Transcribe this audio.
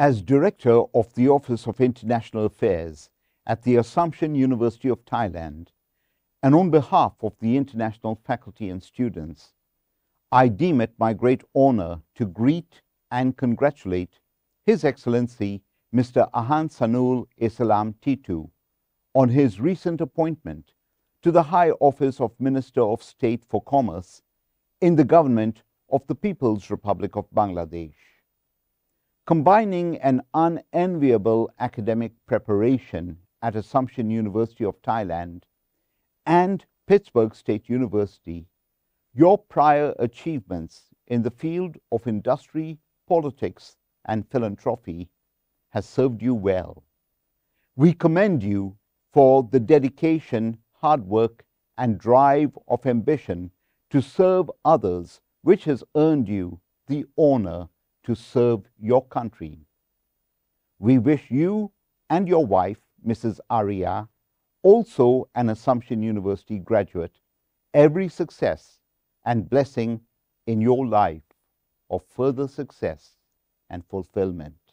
as director of the Office of International Affairs at the Assumption University of Thailand and on behalf of the international faculty and students, I deem it my great honor to greet and congratulate His Excellency Mr. Ahan Sanul Islam Titu on his recent appointment to the high office of Minister of State for Commerce in the government of the People's Republic of Bangladesh combining an unenviable academic preparation at Assumption University of Thailand and Pittsburgh State University, your prior achievements in the field of industry, politics, and philanthropy has served you well. We commend you for the dedication, hard work, and drive of ambition to serve others, which has earned you the honor to serve your country. We wish you and your wife, Mrs. Aria, also an Assumption University graduate, every success and blessing in your life of further success and fulfillment.